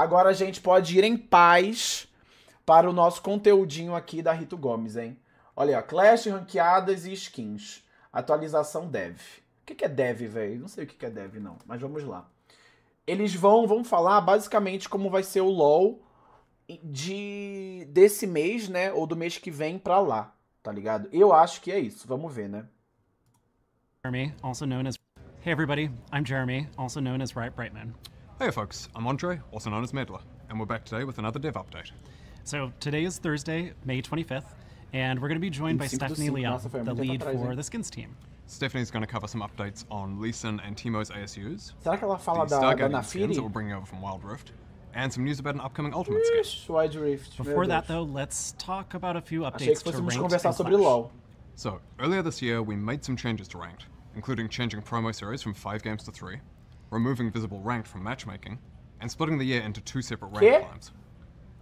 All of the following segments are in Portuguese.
Agora a gente pode ir em paz para o nosso conteúdinho aqui da Rito Gomes, hein? Olha aí, ó, Clash, ranqueadas e skins. Atualização dev. O que, é dev, velho? Não sei o que, é dev, não, mas vamos lá. Eles vão, vão falar basicamente como vai ser o LoL de desse mês, né, ou do mês que vem para lá, tá ligado? Eu acho que é isso. Vamos ver, né? Jeremy, also known as Hey everybody, I'm Jeremy, also known as Bright Brightman. Hey folks, I'm Andre, also known as Medler, and we're back today with another dev update. So today is Thursday, May 25th, and we're going to be joined by Stephanie Leon, the lead for the Skins team. Stephanie's going to cover some updates on Leeson and Timo's ASUs, the Stargate skins that we're bringing over from Wild Rift, and some news about an upcoming Ultimate skin. Rift, Before that, though, let's talk about a few updates to Ranked LoL. So, earlier this year, we made some changes to Ranked, including changing promo series from 5 games to 3, removing visible ranked from matchmaking, and splitting the year into two separate rank climbs.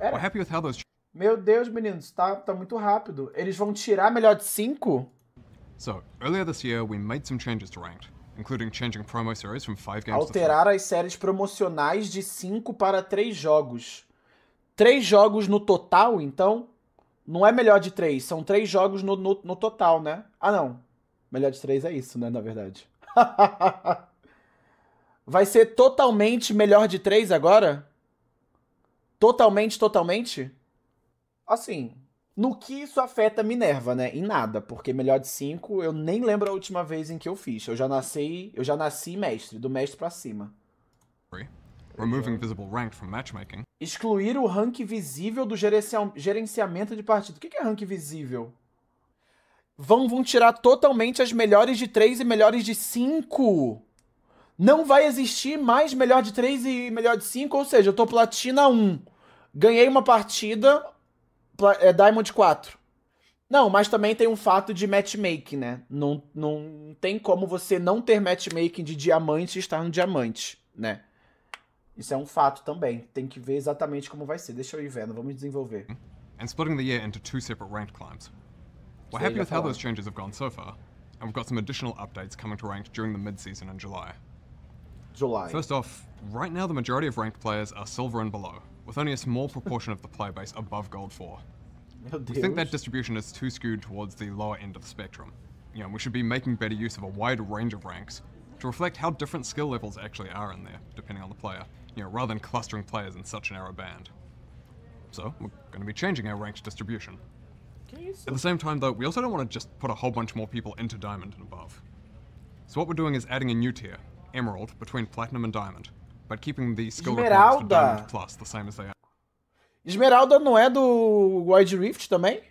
We're happy with how those Meu Deus, meninos, tá, tá muito rápido. Eles vão tirar melhor de 5? So, earlier this year we made some changes to ranked, including changing promo series from 5 games Alterar to as séries promocionais de 5 para três jogos. Três jogos no total, então? Não é melhor de três? são três jogos no, no, no total, né? Ah, não. Melhor de três é isso, né, na verdade. Vai ser totalmente melhor de três agora? Totalmente, totalmente? Assim, no que isso afeta Minerva, né? Em nada, porque melhor de cinco eu nem lembro a última vez em que eu fiz. Eu já nasci, eu já nasci mestre, do mestre para cima. Removing visible rank from matchmaking. Excluir o rank visível do gerenciamento de partido. O que é rank visível? Vão, vão tirar totalmente as melhores de três e melhores de cinco. Não vai existir mais melhor de 3 e melhor de 5, ou seja, eu tô platina 1. Ganhei uma partida, é Diamond 4. Não, mas também tem um fato de matchmaking, né? Não, não tem como você não ter matchmaking de diamante e estar no diamante, né? Isso é um fato também. Tem que ver exatamente como vai ser. Deixa eu ir vendo, vamos desenvolver. And splitting the year into two separate ranked climbs. We're happy with how those changes have gone so far, and we've got some additional updates coming to ranked during the mid-season in July. July. First off, right now the majority of ranked players are silver and below, with only a small proportion of the player base above gold 4. Oh, we think that distribution is too skewed towards the lower end of the spectrum. You know, we should be making better use of a wide range of ranks to reflect how different skill levels actually are in there, depending on the player, you know, rather than clustering players in such a narrow band. So, we're going to be changing our ranked distribution. At the same time, though, we also don't want to just put a whole bunch more people into Diamond and above. So what we're doing is adding a new tier, emerald between platinum and diamond, but keeping the skill requirements for plus the same as they are. Esmeralda não é do Wide Rift também?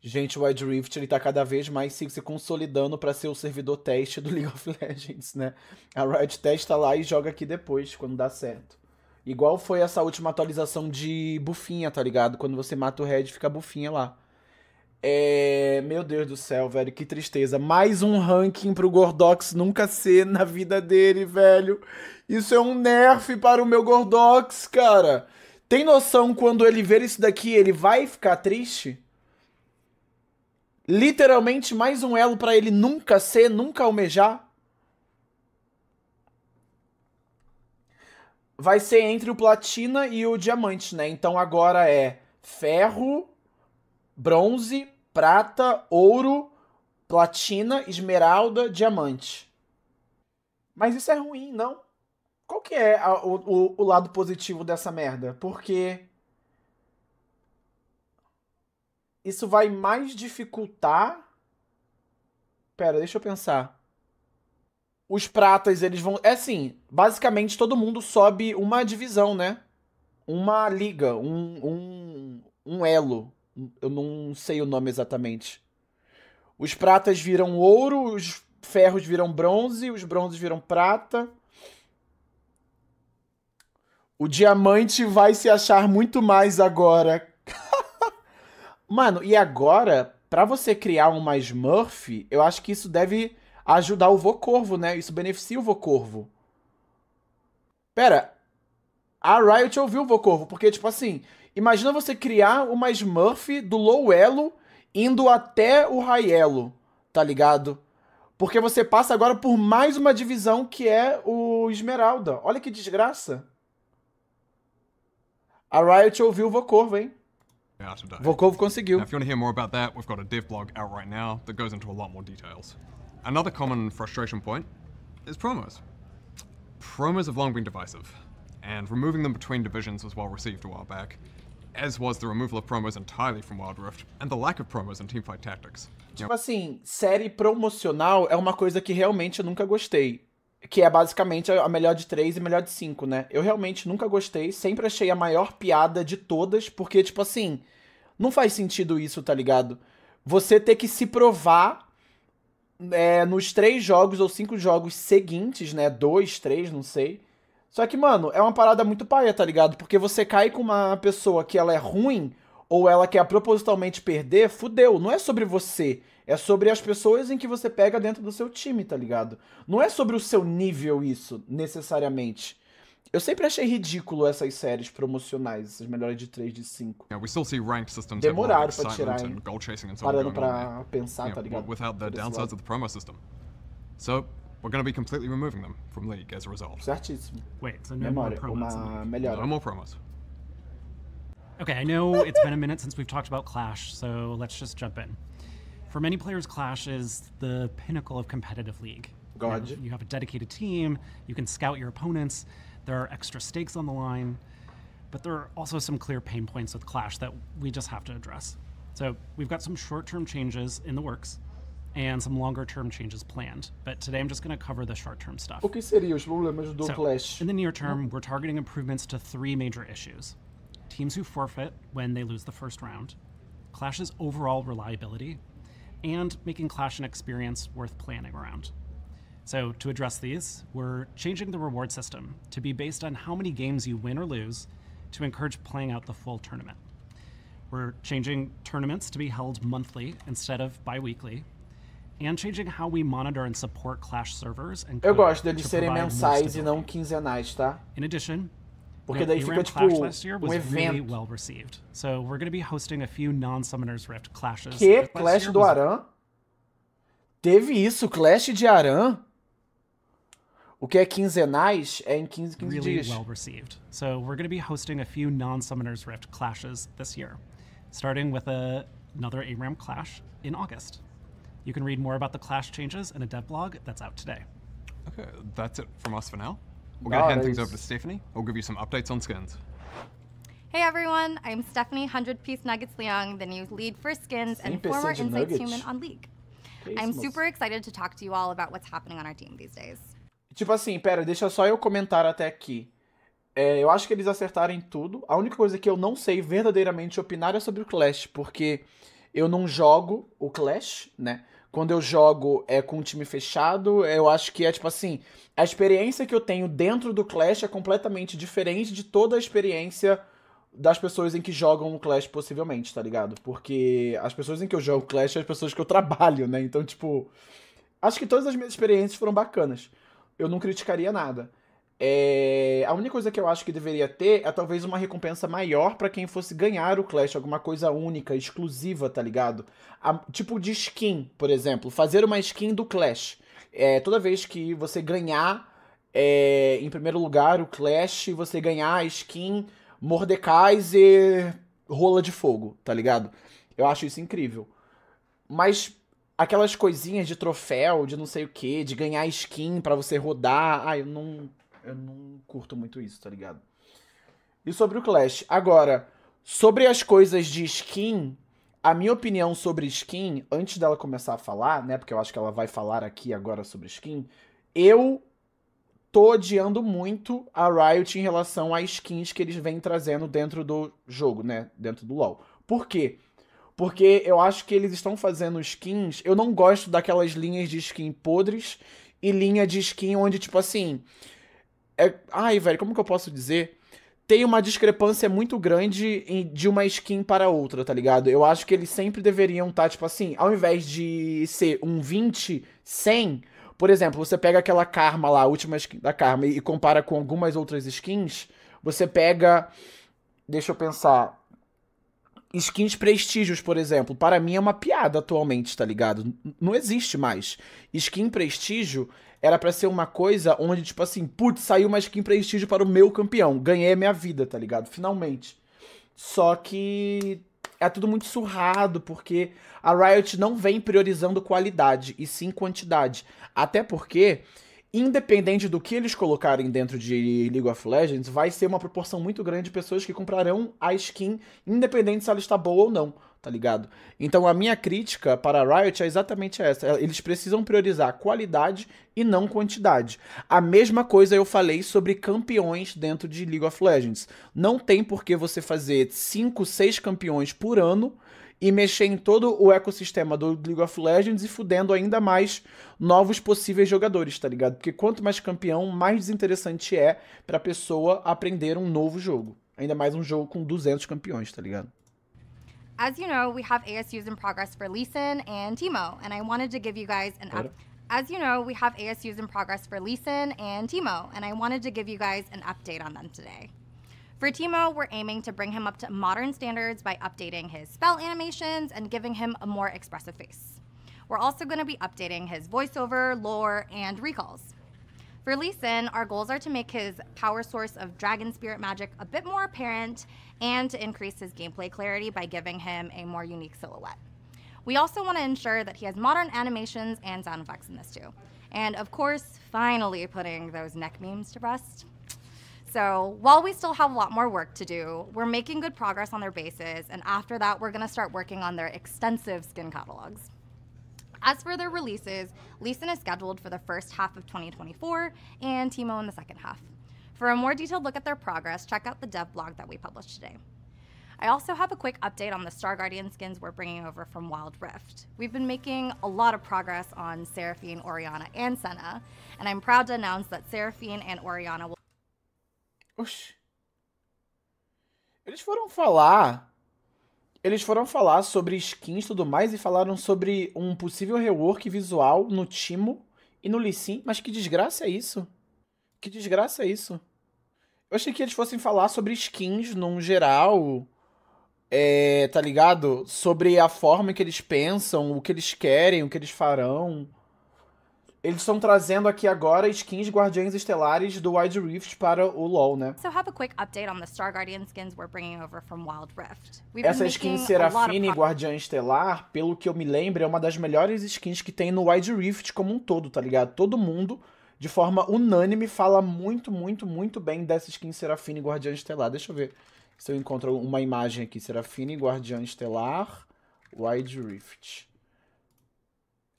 Gente, o Wide Rift ele tá cada vez mais se, se consolidando para ser o servidor teste do League of Legends, né? A Riot testa lá e joga aqui depois, quando dá certo. Igual foi essa última atualização de bufinha, tá ligado? Quando você mata o Red, fica bufinha lá. É, meu Deus do céu, velho, que tristeza. Mais um ranking pro Gordox nunca ser na vida dele, velho. Isso é um nerf para o meu Gordox, cara. Tem noção quando ele ver isso daqui, ele vai ficar triste? Literalmente mais um elo para ele nunca ser, nunca almejar. Vai ser entre o platina e o diamante, né? Então agora é ferro, bronze, prata, ouro, platina, esmeralda, diamante. Mas isso é ruim, não? Qual que é a, o, o lado positivo dessa merda? Porque isso vai mais dificultar. Pera, deixa eu pensar. Os pratas, eles vão. É assim, basicamente todo mundo sobe uma divisão, né? Uma liga, um, um, um elo eu não sei o nome exatamente. Os pratas viram ouro, os ferros viram bronze, os bronzes viram prata. O diamante vai se achar muito mais agora. Mano, e agora, para você criar uma Smurf, eu acho que isso deve ajudar o Vocorvo, né? Isso beneficia o Vocorvo. Pera, a Riot ouviu o Vocorvo, porque, tipo assim, Imagina você criar uma Smurf do low elo indo até o high elo, tá ligado? Porque você passa agora por mais uma divisão que é o Esmeralda. Olha que desgraça. A Riot ouviu o Vocorvo, hein? Volkov conseguiu. Now, if you want to hear more about that, we've got a dev blog out right now that goes into a lot more details. Another common frustration point is promos. Promos have long been divisive, and removing them between divisions was well received a while back as was the removal of promos entirely from Wild Rift, and the lack of promos in teamfight tactics. Tipo assim, série promocional é uma coisa que realmente eu nunca gostei. Que é basicamente a melhor de três e melhor de cinco, né? Eu realmente nunca gostei, sempre achei a maior piada de todas, porque, tipo assim, não faz sentido isso, tá ligado? Você ter que se provar é, nos três jogos ou cinco jogos seguintes, né? Dois, três, não sei só que, mano, é uma parada muito paia, tá ligado? Porque você cai com uma pessoa que ela é ruim ou ela quer propositalmente perder, fudeu. Não é sobre você. É sobre as pessoas em que você pega dentro do seu time, tá ligado? Não é sobre o seu nível isso, necessariamente. Eu sempre achei ridículo essas séries promocionais, essas melhores de 3 de 5. Demoraram pra tirar, hein? Parando pra pensar, tá ligado? Without the downsides of the promo system. So, We're going to be completely removing them from League as a result. Wait, so no more memória, promos. No more promos. Okay, I know it's been a minute since we've talked about Clash, so let's just jump in. For many players, Clash is the pinnacle of competitive League. You know, You have a dedicated team, you can scout your opponents, there are extra stakes on the line, but there are also some clear pain points with Clash that we just have to address. So we've got some short term changes in the works and some longer term changes planned. But today I'm just going to cover the short term stuff. O que seriam os problemas do so, Clash? In the near term, we're targeting improvements to three major issues teams who forfeit when they lose the first round, Clash's overall reliability, and making Clash an experience worth planning around. So, to address these, we're changing the reward system to be based on how many games you win or lose to encourage playing out the full tournament. We're changing tournaments to be held monthly instead of bi weekly, and changing how we monitor and support Clash servers and Eu gosto deles serem mensais e não quinzenais, tá? In addition, Porque daí fica tipo um evento. well received. So we're going to be hosting a few non-summoners rift clashes. Que clash do Aran? Teve isso, clash de Aran? O que é quinzenais é em 15, 15 really dias. well received. So we're going to be hosting a few non-summoners rift clashes this year, starting with a, another ARAM clash in August. You can read more about the Clash changes in a dev blog that's out today. Okay, that's it from us for now. We're nice. going to hand things over to Stephanie. We'll give you some updates on skins. Hey everyone, I'm Stephanie 100 Piece Nuggets Leong, the new lead for skins and former Insights nuggets. Human on League. I'm super excited to talk to you all about what's happening on our team these days. Tipo assim, pera, deixa só eu comentar até aqui. É, eu acho que eles acertaram em tudo. A única coisa que eu não sei verdadeiramente opinar é sobre o Clash, porque eu não jogo o Clash, né? quando eu jogo é com um time fechado, eu acho que é tipo assim, a experiência que eu tenho dentro do Clash é completamente diferente de toda a experiência das pessoas em que jogam o Clash possivelmente, tá ligado? Porque as pessoas em que eu jogo Clash são as pessoas que eu trabalho, né? Então, tipo, acho que todas as minhas experiências foram bacanas. Eu não criticaria nada. É, a única coisa que eu acho que deveria ter é talvez uma recompensa maior para quem fosse ganhar o Clash, alguma coisa única, exclusiva, tá ligado? A, tipo de skin, por exemplo, fazer uma skin do Clash. É, toda vez que você ganhar é, em primeiro lugar o Clash, você ganhar a skin Mordekaiser Rola de Fogo, tá ligado? Eu acho isso incrível. Mas aquelas coisinhas de troféu, de não sei o que, de ganhar skin para você rodar, ai, eu não eu não curto muito isso, tá ligado? E sobre o Clash. Agora, sobre as coisas de skin, a minha opinião sobre skin, antes dela começar a falar, né? Porque eu acho que ela vai falar aqui agora sobre skin. Eu tô odiando muito a Riot em relação às skins que eles vêm trazendo dentro do jogo, né? Dentro do LoL. Por quê? Porque eu acho que eles estão fazendo skins. Eu não gosto daquelas linhas de skin podres e linha de skin onde, tipo assim, é, ai, velho, como que eu posso dizer? Tem uma discrepância muito grande de uma skin para outra, tá ligado? Eu acho que eles sempre deveriam estar, tá, tipo assim, ao invés de ser um 20, 100, por exemplo, você pega aquela Karma lá, a última skin da Karma, e compara com algumas outras skins, você pega. Deixa eu pensar. Skins prestígios, por exemplo, para mim é uma piada atualmente, tá ligado? Não existe mais. Skin prestígio era para ser uma coisa onde, tipo assim, putz, saiu uma skin prestígio para o meu campeão. Ganhei a minha vida, tá ligado? Finalmente. Só que é tudo muito surrado, porque a Riot não vem priorizando qualidade, e sim quantidade. Até porque, independente do que eles colocarem dentro de League of Legends, vai ser uma proporção muito grande de pessoas que comprarão a skin, independente se ela está boa ou não tá ligado? Então a minha crítica para a Riot é exatamente essa. Eles precisam priorizar qualidade e não quantidade. A mesma coisa eu falei sobre campeões dentro de League of Legends. Não tem por que você fazer 5, 6 campeões por ano e mexer em todo o ecossistema do League of Legends e fudendo ainda mais novos possíveis jogadores, tá ligado? Porque quanto mais campeão, mais desinteressante é a pessoa aprender um novo jogo. Ainda mais um jogo com 200 campeões, tá ligado? As you know, we have ASUs in progress for Leeson and Timo, and I wanted to give you guys an up. As you know, we have ASUs in progress for Leeson and Timo, and I wanted to give you guys an update on them today. For Timo, we're aiming to bring him up to modern standards by updating his spell animations and giving him a more expressive face. We're also going to be updating his voiceover, lore, and recalls. For Lee Sin, our goals are to make his power source of dragon spirit magic a bit more apparent and to increase his gameplay clarity by giving him a more unique silhouette. We also want to ensure that he has modern animations and sound effects in this too. And of course, finally putting those neck memes to rest. So while we still have a lot more work to do, we're making good progress on their bases, and after that, we're gonna start working on their extensive skin catalogs. As for their releases, Leeson is scheduled for the first half of 2024 and Timo in the second half. For a more detailed look at their progress, check out the dev blog that we published today. I also have a quick update on the Star Guardian skins we're bringing over from Wild Rift. We've been making a lot of progress on Seraphine, Oriana, and Senna, and I'm proud to announce that Seraphine and Oriana will. Oxi. Eles foram falar eles foram falar sobre skins e tudo mais e falaram sobre um possível rework visual no Timo e no Lissin. Mas que desgraça é isso? Que desgraça é isso? Eu achei que eles fossem falar sobre skins num geral, é, tá ligado? Sobre a forma que eles pensam, o que eles querem, o que eles farão. Eles estão trazendo aqui agora skins Guardiões Estelares do Wild Rift para o LoL, né? So have a quick update on the Star Guardian skins we're bringing over from Wild Rift. We've Essa skin Serafine Guardiã Estelar, pelo que eu me lembro, é uma das melhores skins que tem no Wild Rift como um todo, tá ligado? Todo mundo de forma unânime fala muito, muito, muito bem dessa skin Serafine Guardiã Estelar. Deixa eu ver se eu encontro uma imagem aqui. Serafine Guardiã Estelar Wild Rift.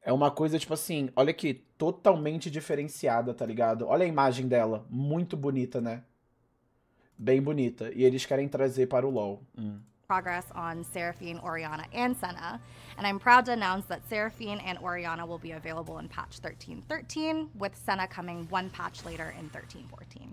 É uma coisa, tipo assim, olha aqui, totalmente diferenciada, tá ligado? Olha a imagem dela, muito bonita, né? Bem bonita. E eles querem trazer para o LoL. Hum. progress on Seraphine, Oriana, and Senna, and I'm proud to announce that Seraphine and Oriana will be available in patch 13.13, with Senna coming one patch later in 13.14.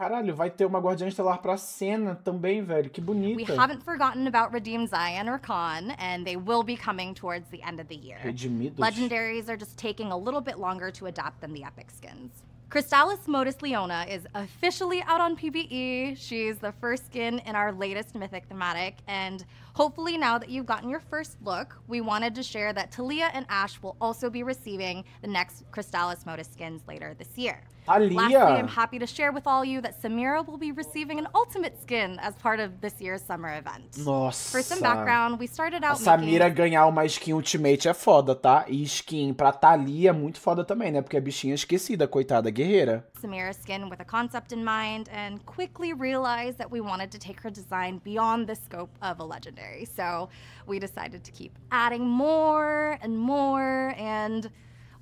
Caralho, vai ter uma Guardiã Estelar pra cena também, velho. Que bonita. We haven't forgotten about Redeem Zion or Khan, and they will be coming towards the end of the year. Redimidos. Legendaries are just taking a little bit longer to adapt than the epic skins. Crystallis Modus Leona is officially out on PVE. She's the first skin in our latest Mythic thematic, and hopefully now that you've gotten your first look, we wanted to share that Talia and Ash will also be receiving the next Crystallis Modus skins later this year. Lastly, I'm happy to share with all you that Samira will be receiving an ultimate skin as part of this year's summer event. Nossa. For some background, we started out Samira making... ganhar uma skin ultimate é foda, tá? E skin pra Thalia é muito foda também, né? Porque a bichinha é esquecida, coitada, guerreira. Samira skin with a concept in mind and quickly realized that we wanted to take her design beyond the scope of a legendary. So we decided to keep adding more and more and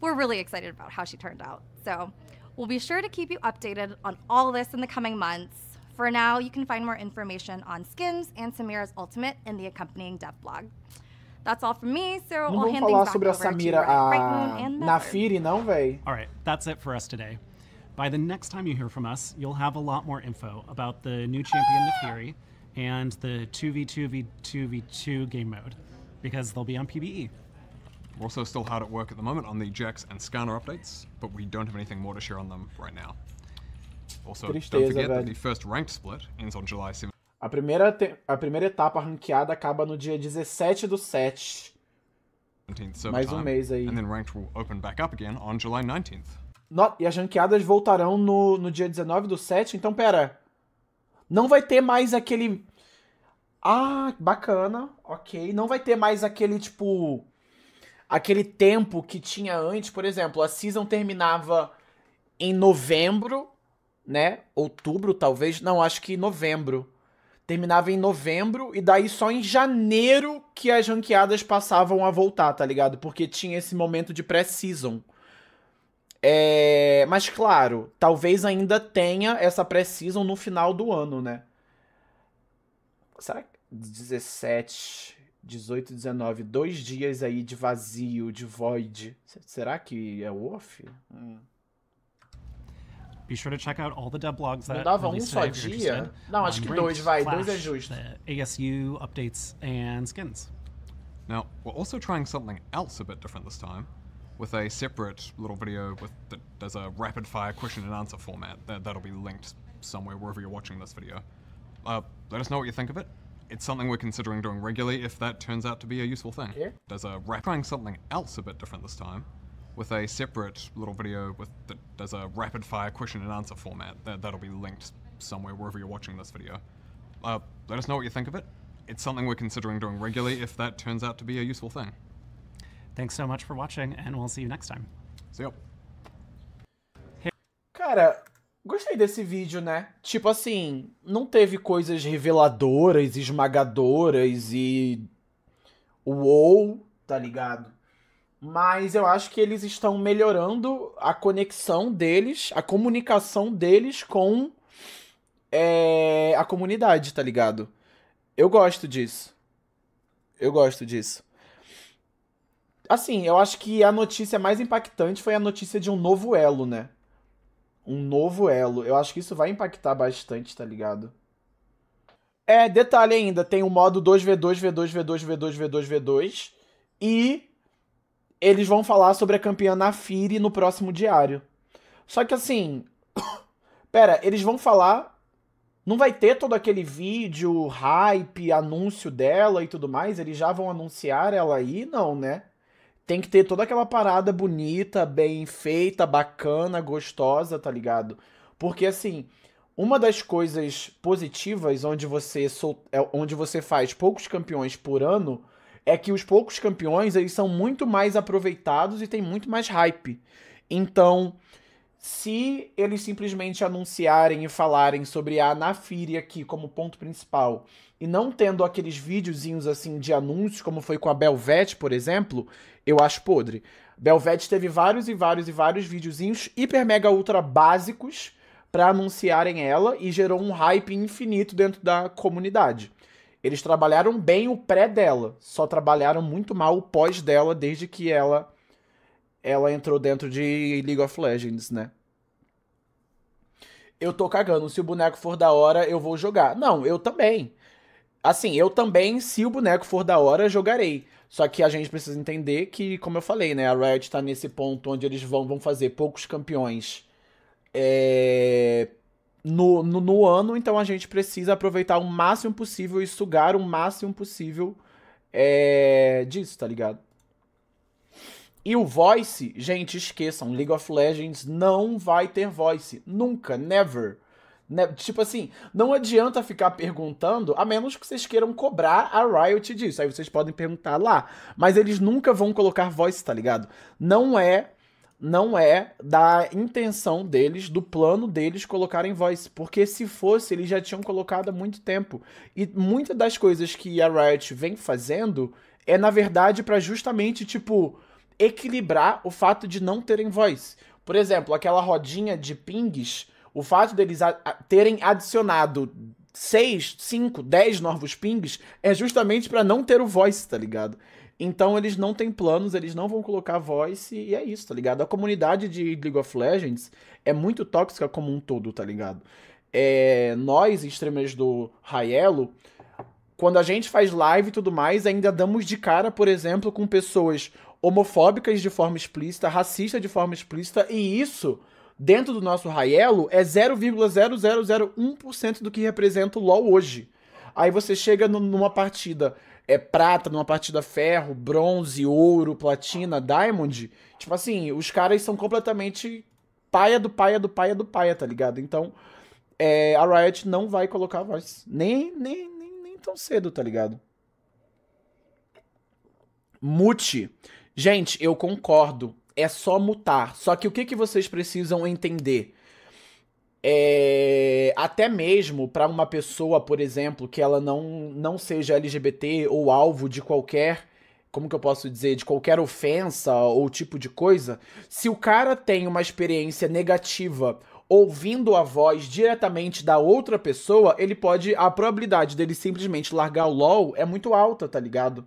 we're really excited about how she turned out. So We'll be sure to keep you updated on all this in the coming months. For now, you can find more information on skins and Samira's Ultimate in the accompanying dev blog. That's all from me, so não I'll hand things back over Samira, ah, and Nafiri, não, All right, that's it for us today. By the next time you hear from us, you'll have a lot more info about the new champion Nafiri and the 2v2v2v2 game mode, because they'll be on PBE. We're also still hard at work at the moment on the Jax and Scanner updates, but we don't have anything more to share on them right now. Also, don't forget that the first ranked split ends on July 7 a primeira, a primeira etapa ranqueada acaba no dia 17 do 7. Mais um mês aí. And then ranked will open back up again on July 19th. No, e as ranqueadas voltarão no, no dia 19 do 7, então pera. Não vai ter mais aquele. Ah, bacana, ok. Não vai ter mais aquele tipo aquele tempo que tinha antes, por exemplo, a season terminava em novembro, né? Outubro, talvez. Não, acho que novembro. Terminava em novembro, e daí só em janeiro que as ranqueadas passavam a voltar, tá ligado? Porque tinha esse momento de pré-season. É... Mas claro, talvez ainda tenha essa pré-season no final do ano, né? Será que 17? 18, 19, dois dias aí de vazio, de void. Será que é Wolf? Hum. Be sure to check out all the dev blogs that Não dava um só dia? Não, acho que dois, vai. dois é justo. ASU updates and skins. Now, we're also trying something else a bit different this time, with a separate little video with the, there's a rapid fire question and answer format that, that'll be linked somewhere wherever you're watching this video. Uh, let us know what you think of it. it's something we're considering doing regularly if that turns out to be a useful thing. Yeah. There's a rap trying something else a bit different this time with a separate little video with that there's a rapid fire question and answer format that, that'll be linked somewhere wherever you're watching this video. Uh, let us know what you think of it. It's something we're considering doing regularly if that turns out to be a useful thing. Thanks so much for watching and we'll see you next time. See ya. Hey. Cara, Gostei desse vídeo, né? Tipo assim, não teve coisas reveladoras, esmagadoras e. Uou, tá ligado? Mas eu acho que eles estão melhorando a conexão deles, a comunicação deles com é, a comunidade, tá ligado? Eu gosto disso. Eu gosto disso. Assim, eu acho que a notícia mais impactante foi a notícia de um novo elo, né? um novo elo. Eu acho que isso vai impactar bastante, tá ligado? É, detalhe ainda, tem o modo 2v2, v2, v2, v2, v2, v2. E eles vão falar sobre a campeã Nafiri no próximo diário. Só que assim. Pera, eles vão falar. Não vai ter todo aquele vídeo, hype, anúncio dela e tudo mais? Eles já vão anunciar ela aí? Não, né? tem que ter toda aquela parada bonita, bem feita, bacana, gostosa, tá ligado? Porque assim, uma das coisas positivas onde você sol... É, onde você faz poucos campeões por ano é que os poucos campeões eles são muito mais aproveitados e tem muito mais hype. Então, se eles simplesmente anunciarem e falarem sobre a Anafiri aqui como ponto principal e não tendo aqueles videozinhos assim de anúncios, como foi com a Belvete, por exemplo, eu acho podre. Belvete teve vários e vários e vários videozinhos hiper mega ultra básicos para anunciarem ela e gerou um hype infinito dentro da comunidade. Eles trabalharam bem o pré dela, só trabalharam muito mal o pós dela desde que ela ela entrou dentro de League of Legends, né? Eu tô cagando, se o boneco for da hora, eu vou jogar. Não, eu também. Assim, eu também, se o boneco for da hora, jogarei. Só que a gente precisa entender que, como eu falei, né? A Riot tá nesse ponto onde eles vão, vão fazer poucos campeões é... no, no, no, ano, então a gente precisa aproveitar o máximo possível e sugar o máximo possível é... disso, tá ligado? E o voice, gente, esqueçam, League of Legends não vai ter voice. Nunca, never. Ne tipo assim, não adianta ficar perguntando, a menos que vocês queiram cobrar a Riot disso. Aí vocês podem perguntar lá. Mas eles nunca vão colocar voice, tá ligado? Não é não é da intenção deles, do plano deles colocarem voice, porque se fosse, eles já tinham colocado há muito tempo. E muitas das coisas que a Riot vem fazendo é na verdade para justamente tipo equilibrar o fato de não terem voz. Por exemplo, aquela rodinha de pings, o fato deles a, a, terem adicionado 6, 5, 10 novos pings é justamente para não ter o voice, tá ligado? Então eles não têm planos, eles não vão colocar voice e é isso, tá ligado? A comunidade de League of Legends é muito tóxica como um todo, tá ligado? É, nós, streamers do Raelo, quando a gente faz live e tudo mais, ainda damos de cara, por exemplo, com pessoas homofóbicas de forma explícita, racista de forma explícita, e isso, dentro do nosso raelo, é 0,0001% do que representa o LoL hoje. Aí você chega numa partida é prata, numa partida ferro, bronze, ouro, platina, diamond. Tipo assim, os caras são completamente paia do paia do paia do paia, tá ligado? Então, é, a Riot não vai colocar a voz. Nem, nem, nem, nem tão cedo, tá ligado? Mute. Gente, eu concordo. É só mutar. Só que o que, que vocês precisam entender? É, até mesmo para uma pessoa, por exemplo, que ela não, não seja LGBT ou alvo de qualquer, como que eu posso dizer, de qualquer ofensa ou tipo de coisa, se o cara tem uma experiência negativa ouvindo a voz diretamente da outra pessoa, ele pode a probabilidade dele simplesmente largar o LoL é muito alta, tá ligado?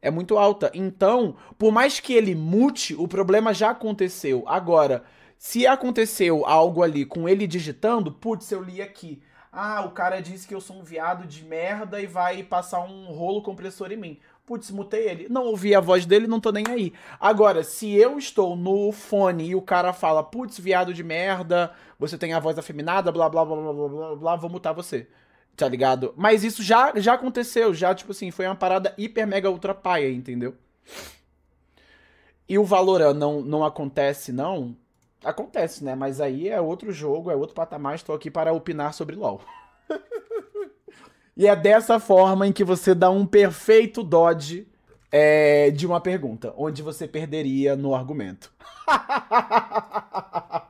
É muito alta. Então, por mais que ele mute, o problema já aconteceu. Agora, se aconteceu algo ali com ele digitando, putz, eu li aqui. Ah, o cara disse que eu sou um viado de merda e vai passar um rolo compressor em mim. Putz, mutei ele. Não ouvi a voz dele, não tô nem aí. Agora, se eu estou no fone e o cara fala, putz, viado de merda, você tem a voz afeminada, blá blá blá blá blá blá, blá vou mutar você. Tá ligado? Mas isso já, já aconteceu, já, tipo assim, foi uma parada hiper mega ultra paia, entendeu? E o Valorant não, não acontece, não? Acontece, né? Mas aí é outro jogo, é outro patamar, estou aqui para opinar sobre LoL. e é dessa forma em que você dá um perfeito dodge é, de uma pergunta, onde você perderia no argumento.